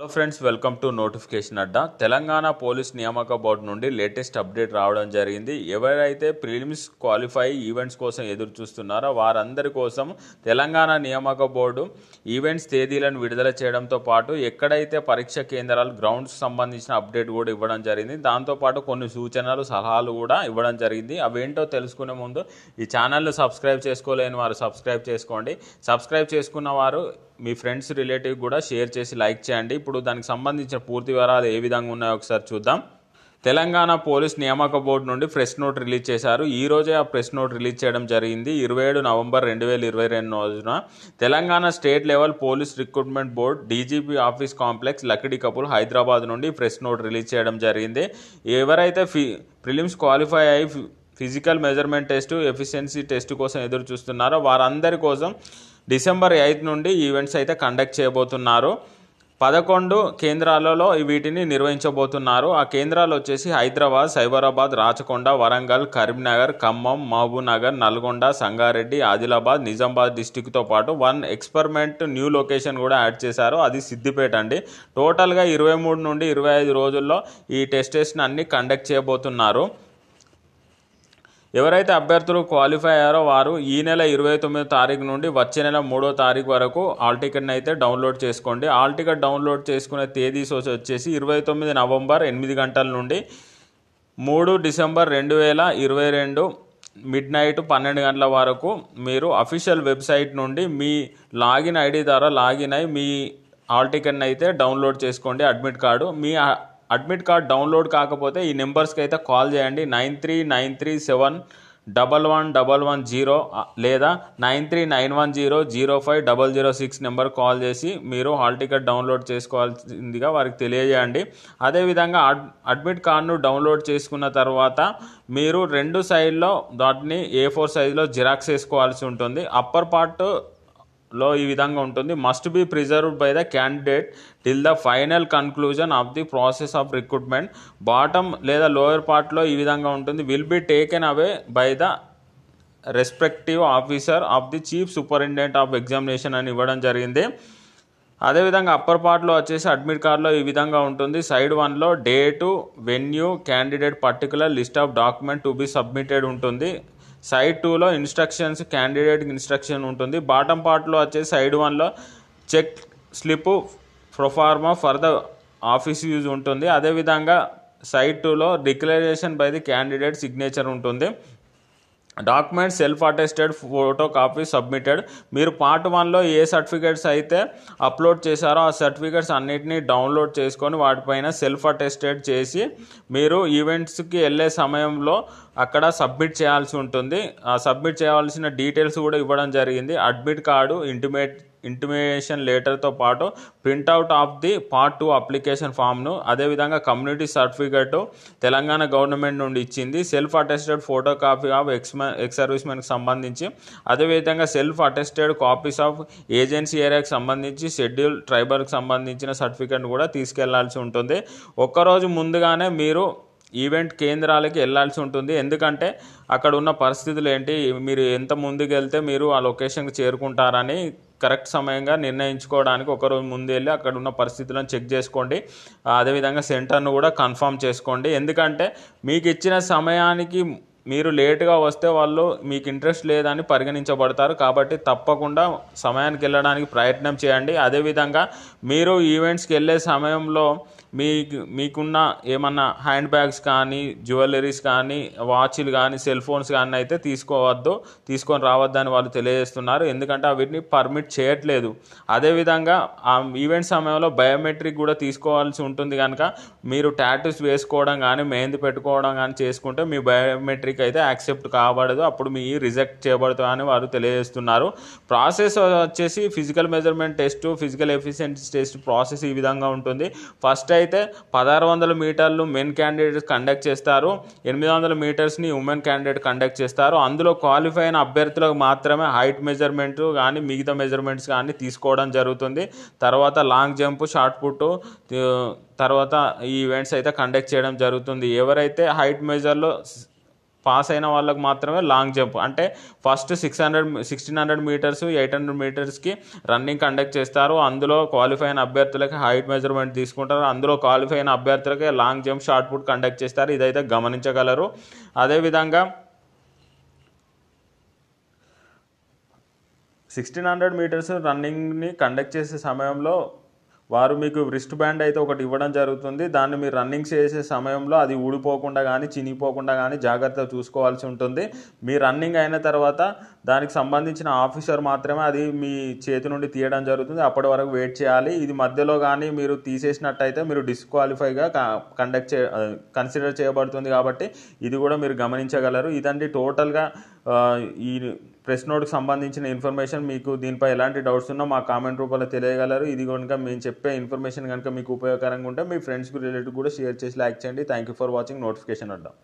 hello friends welcome to notification అడ్డా Telangana police నియామక board నుండి లేటెస్ట్ అప్డేట్ రావడం జరిగింది ఎవరైతే ప్రిలిమ్స్ క్వాలిఫై ఈవెంట్స్ కోసం ఎదురు చూస్తున్నారో వారందరి కోసం తెలంగాణ నియామక బోర్డు ఈవెంట్స్ తేదీలను విడుదల చేయడంతో పాటు ఎక్కడైతే పరీక్ష కేంద్రాలు గ్రౌండ్స్ సంబంధించిన అప్డేట్ కూడా ఇవ్వడం జరిగింది దాంతోపాటు కొన్ని సూచనలు సలహాలు కూడా ఇవ్వడం జరిగింది అవేంటో తెలుసుకునే ముందు ఈ ఛానల్ను సబ్స్క్రైబ్ చేసుకోలేని వారు సబ్స్క్రైబ్ చేసుకోండి సబ్స్క్రైబ్ చేసుకున్న వారు మీ ఫ్రెండ్స్ రిలేటివ్ కూడా షేర్ చేసి లైక్ చేయండి ఇప్పుడు దానికి సంబంధించిన పూర్తి వివరాలు ఏ విధంగా ఉన్నాయో ఒకసారి చూద్దాం తెలంగాణ పోలీస్ నియామక బోర్డు నుండి ప్రెస్ నోట్ రిలీజ్ చేశారు ఈ రోజే ఆ ప్రెస్ నోట్ రిలీజ్ చేయడం జరిగింది ఇరవై ఏడు నవంబర్ రెండు వేల ఇరవై రెండు రోజున Telangana state level police recruitment board DGP office complex Lakdi Kapur Hyderabad నుండి ప్రెస్ నోట్ రిలీజ్ చేయడం జరిగింది ఎవరైతే ఫి ఫిలిమ్స్ క్వాలిఫై అయి physical measurement test efficiency test కోసం ఎదురు చూస్తున్నారో వారందరి కోసం డిసెంబర్ ఎయిత్ నుండి ఈవెంట్స్ అయితే కండక్ట్ చేయబోతున్నారు పదకొండు కేంద్రాలలో వీటిని నిర్వహించబోతున్నారు ఆ కేంద్రాలు వచ్చేసి హైదరాబాద్ సైబరాబాద్ రాచకొండ వరంగల్ కరీంనగర్ ఖమ్మం మహబూబ్నగర్ నల్గొండ సంగారెడ్డి ఆదిలాబాద్ నిజామాబాద్ డిస్టిక్తో పాటు వన్ ఎక్స్పెరిమెంట్ న్యూ లొకేషన్ కూడా యాడ్ చేశారు అది సిద్దిపేట అండి టోటల్గా ఇరవై మూడు నుండి ఇరవై ఐదు రోజుల్లో ఈ టెస్టెస్ని అన్ని కండక్ట్ చేయబోతున్నారు ఎవరైతే అభ్యర్థులు క్వాలిఫై అయ్యారో వారు ఈ నెల ఇరవై తొమ్మిదో తారీఖు నుండి వచ్చే నెల మూడో తారీఖు వరకు ఆల్ టికెట్ని అయితే డౌన్లోడ్ చేసుకోండి ఆల్ టికెట్ డౌన్లోడ్ చేసుకునే తేదీ సోచి వచ్చేసి ఇరవై తొమ్మిది నవంబర్ ఎనిమిది గంటల నుండి మూడు డిసెంబర్ రెండు వేల ఇరవై రెండు మిడ్ నైట్ పన్నెండు గంటల వరకు మీరు అఫీషియల్ వెబ్సైట్ నుండి మీ లాగిన్ ఐడి ద్వారా లాగిన్ అయి మీ ఆల్ టికెట్ని అయితే డౌన్లోడ్ చేసుకోండి అడ్మిట్ కార్డు మీ అడ్మిట్ కార్డ్ డౌన్లోడ్ కాకపోతే ఈ నెంబర్స్కి అయితే కాల్ చేయండి nine three nine three seven double one double one zero లేదా nine three nine one zero zero five double zero six number call చేసి మీరు హాల్ టికెట్ డౌన్లోడ్ చేసుకోవాల్సిందిగా వారికి తెలియజేయండి అదేవిధంగా అడ్ అడ్మిట్ కార్డును డౌన్లోడ్ చేసుకున్న తర్వాత మీరు రెండు సైడ్లో వాటిని ఏ ఫోర్ సైజులో జిరాక్స్ వేసుకోవాల్సి ఉంటుంది అప్పర్ పార్ట్ లో ఈ విధంగా ఉంటుంది must be preserved by the candidate till the final conclusion of the process of recruitment bottom లేదా లోయర్ పార్ట్లో ఈ విధంగా ఉంటుంది will be taken away by the respective officer of the chief superintendent of examination అని ఇవ్వడం జరిగింది అదేవిధంగా upper పార్ట్లో వచ్చేసి అడ్మిట్ కార్డ్లో ఈ విధంగా ఉంటుంది సైడ్ వన్లో date venue candidate particular list of document to be submitted ఉంటుంది సైడ్ టూలో ఇన్స్ట్రక్షన్స్ క్యాండిడేట్ ఇన్స్ట్రక్షన్ ఉంటుంది బాటం పార్ట్లో వచ్చేసి సైడ్ వన్లో check slip proforma for the office use ఉంటుంది అదేవిధంగా సైడ్ టూలో declaration by the candidate signature ఉంటుంది document self attested photo copy submitted మీరు పార్ట్ వన్లో ఏ సర్టిఫికేట్స్ అయితే అప్లోడ్ చేశారో ఆ సర్టిఫికేట్స్ అన్నింటినీ డౌన్లోడ్ చేసుకొని వాటిపైన సెల్ఫ్ అటెస్టెడ్ చేసి మీరు ఈవెంట్స్కి వెళ్ళే సమయంలో అక్కడ సబ్మిట్ చేయాల్సి ఉంటుంది ఆ సబ్మిట్ చేయవలసిన డీటెయిల్స్ కూడా ఇవ్వడం జరిగింది అడ్మిట్ కార్డు ఇంటిమేట్ ఇంటిమేషన్ లెటర్తో పాటు printout of the part two application ఫామ్ను అదేవిధంగా కమ్యూనిటీ సర్టిఫికేట్ తెలంగాణ గవర్నమెంట్ నుండి ఇచ్చింది self attested photo copy of ex ex service మెన్కి సంబంధించి అదేవిధంగా self attested copies of agency ఏరియాకి సంబంధించి షెడ్యూల్ ట్రైబల్కి సంబంధించిన సర్టిఫికేట్ కూడా తీసుకెళ్లాల్సి ఉంటుంది ఒక్కరోజు ముందుగానే మీరు ఈవెంట్ కేంద్రాలకి వెళ్ళాల్సి ఉంటుంది ఎందుకంటే అక్కడ ఉన్న పరిస్థితులు ఏంటి మీరు ఎంత ముందుకు వెళ్తే మీరు ఆ లొకేషన్కి చేరుకుంటారని కరెక్ట్ సమయంగా నిర్ణయించుకోవడానికి ఒకరోజు ముందు వెళ్ళి అక్కడ ఉన్న పరిస్థితులను చెక్ చేసుకోండి అదేవిధంగా సెంటర్ను కూడా కన్ఫర్మ్ చేసుకోండి ఎందుకంటే మీకు ఇచ్చిన సమయానికి మీరు లేటుగా వస్తే వాళ్ళు మీకు ఇంట్రెస్ట్ లేదని పరిగణించబడతారు కాబట్టి తప్పకుండా సమయానికి వెళ్ళడానికి ప్రయత్నం చేయండి అదేవిధంగా మీరు ఈవెంట్స్కి వెళ్ళే సమయంలో మీకు మీకున్న ఏమన్నా హ్యాండ్ బ్యాగ్స్ కానీ జ్యువెలరీస్ కానీ వాచ్లు కానీ సెల్ ఫోన్స్ కానీ అయితే తీసుకోవద్దు తీసుకొని రావద్దని వాళ్ళు తెలియజేస్తున్నారు ఎందుకంటే వీటిని పర్మిట్ చేయట్లేదు అదేవిధంగా ఆ ఈవెంట్ సమయంలో బయోమెట్రిక్ కూడా తీసుకోవాల్సి ఉంటుంది కనుక మీరు టాటూస్ వేసుకోవడం కానీ మెహందీ పెట్టుకోవడం కానీ చేసుకుంటే మీ బయోమెట్రిక్ అయితే యాక్సెప్ట్ కాబడదు అప్పుడు మీ రిజెక్ట్ చేయబడుతుందని వారు తెలియజేస్తున్నారు ప్రాసెస్ వచ్చేసి physical measurement test physical efficiency test process ఈ విధంగా ఉంటుంది ఫస్ట్ అయితే పదహారు వందల మీటర్లు మెన్ క్యాండిడేట్స్ కండక్ట్ చేస్తారు ఎనిమిది వందల మీటర్స్ని ఉమెన్ క్యాండిడేట్ కండక్ట్ చేస్తారు అందులో క్వాలిఫై అయిన అభ్యర్థులకు మాత్రమే హైట్ మెజర్మెంట్ కానీ మిగతా మెజర్మెంట్స్ కానీ తీసుకోవడం జరుగుతుంది తర్వాత లాంగ్ జంప్ షార్ట్ పుట్ తర్వాత ఈ ఈవెంట్స్ అయితే కండక్ట్ చేయడం జరుగుతుంది ఎవరైతే హైట్ మెజర్లో పాస్ అయిన వాళ్ళకు మాత్రమే లాంగ్ జంప్ అంటే first six hundred sixteen hundred metres eight hundred మీటర్స్కి రన్నింగ్ కండక్ట్ చేస్తారు అందులో క్వాలిఫై అయిన అభ్యర్థులకి హైట్ మెజర్మెంట్ తీసుకుంటారు అందులో క్వాలిఫై అయిన అభ్యర్థులకి long jump shot put conduct చేస్తారు ఇదైతే గమనించగలరు అదేవిధంగా సిక్స్టీన్ హండ్రెడ్ మీటర్స్ రన్నింగ్ని కండక్ట్ చేసే సమయంలో వారు మీకు రిస్ట్ బ్యాండ్ అయితే ఒకటి ఇవ్వడం జరుగుతుంది దాన్ని మీరు రన్నింగ్ చేసే సమయంలో అది ఊడిపోకుండా కానీ చినిగిపోకుండా కానీ జాగ్రత్త చూసుకోవాల్సి ఉంటుంది మీ రన్నింగ్ అయిన తర్వాత దానికి సంబంధించిన ఆఫీసర్ మాత్రమే అది మీ చేతి నుండి తీయడం జరుగుతుంది అప్పటి వరకు వెయిట్ చేయాలి ఇది మధ్యలో కానీ మీరు తీసేసినట్టయితే మీరు డిస్క్వాలిఫైగా కండక్ట్ చే కన్సిడర్ చేయబడుతుంది కాబట్టి ఇది కూడా మీరు గమనించగలరు ఇదండి టోటల్గా ఈ ప్రెస్ నోట్కి సంబంధించిన ఇన్ఫర్మేషన్ మీకు దీనిపై ఎలాంటి డౌట్స్ ఉన్నా మా కామెంట్ రూపంలో తెలియగలరు ఇది కనుక మేము చెప్పే ఇన్ఫర్మేషన్ కనుక మీకు ఉపయోగకరంగా ఉంటే మీ ఫ్రెండ్స్కి రిలేటెడ్ కూడా షేర్ చేసి లైక్ చేయండి thank you for watching notification అడ్డం